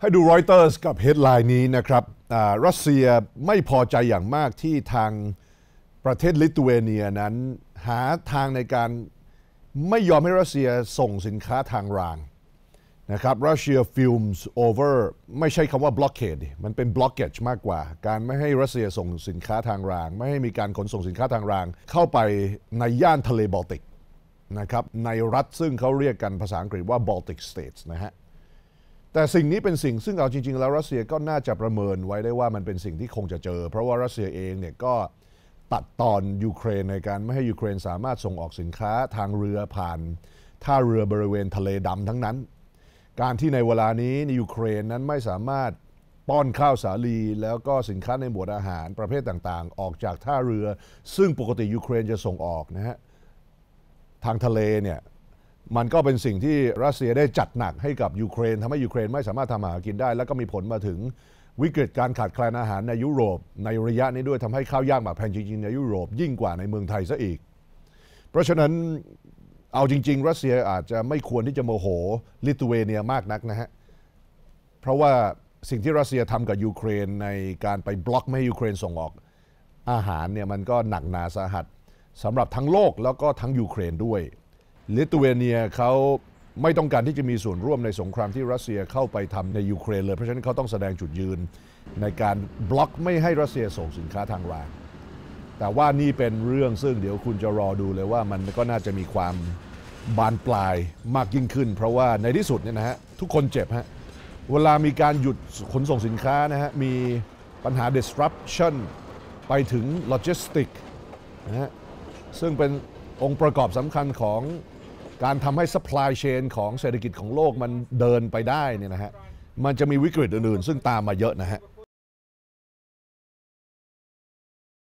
ให้ดูรอยเตอร์สกับเฮดไลน์นี้นะครับรัสเซียไม่พอใจอย่างมากที่ทางประเทศลิทัวเนียนั้นหาทางในการไม่ยอมให้รัสเซียส่งสินค้าทางรางนะครับ Russia films over ไม่ใช่คำว่า blockade มันเป็น blockage มากกว่า การไม่ให้รัสเซียส่งสินค้าทางราง ไม่ให้มีการขนส่งสินค้าทางราง เข้าไปในย่านทะเลบอลติกนะครับในรัฐซึ่งเขาเรียกกันภาษาอังกฤษว่า Baltic States นะฮะแต่สิ่งนี้เป็นสิ่งซึ่งเอาจริง ๆ แล้วรัสเซียก็น่าจะประเมินไว้ได้ว่ามันเป็นสิ่งที่คงจะเจอ เพราะว่ารัสเซียเองเนี่ยก็ตัดตอนยูเครนในการ ไม่ให้ยูเครนสามารถส่งออกสินค้าทางเรือผ่านท่าเรือบริเวณทะเลดำทั้งนั้น การที่ในเวลานี้ในยูเครนนั้นไม่สามารถป้อนข้าวสาลีแล้วก็สินค้าในหมวดอาหารประเภทต่างๆ ออกจากท่าเรือซึ่งปกติยูเครนจะส่งออกนะฮะทางทะเลเนี่ยมันก็เป็นสิ่งที่รัสเซียได้จัดหนักให้กับยูเครนทำให้ยูเครนไม่สามารถทำอาหารกินได้ แล้วก็มีผลมาถึงวิกฤตการขาดแคลนอาหารในยุโรป ในระยะนี้ด้วยทำให้ข้าวยากหมาก แพงจริงๆ ในยุโรปยิ่งกว่าในเมืองไทยซะอีก เพราะฉะนั้นเอาจริง ๆ รัสเซียอาจจะไม่ควรที่จะโมโหลิทัวเนียมากนักนะฮะเพราะว่าสิ่งที่รัสเซียทำกับยูเครนในการไปบล็อกไม่ให้ยูเครนส่งออกอาหารเนี่ยมันก็หนักหนาสาหัสสำหรับทั้งโลกแล้วก็ทั้งยูเครนด้วยลิทัวเนียเขาไม่ต้องการที่จะมีส่วนร่วมในสงครามที่รัสเซียเข้าไปทำในยูเครนเลย เพราะฉะนั้นเขาต้องแสดงจุดยืนในการบล็อกไม่ให้รัสเซียส่งสินค้าทางรางแต่ว่านี่เป็นเรื่องซึ่งเดี๋ยวคุณจะรอดูเลยว่ามันก็น่าจะมีความบานปลายมากยิ่งขึ้น เพราะว่าในที่สุดเนี่ยนะฮะทุกคนเจ็บฮะเวลามีการหยุดขนส่งสินค้านะฮะมีปัญหา disruption ไปถึง logistic นะฮะซึ่งเป็นองค์ประกอบสำคัญของการทำให้ supply chain ของเศรษฐกิจของโลกมันเดินไปได้เนี่ยนะฮะมันจะมีวิกฤตอื่นๆ ซึ่งตามมาเยอะนะฮะ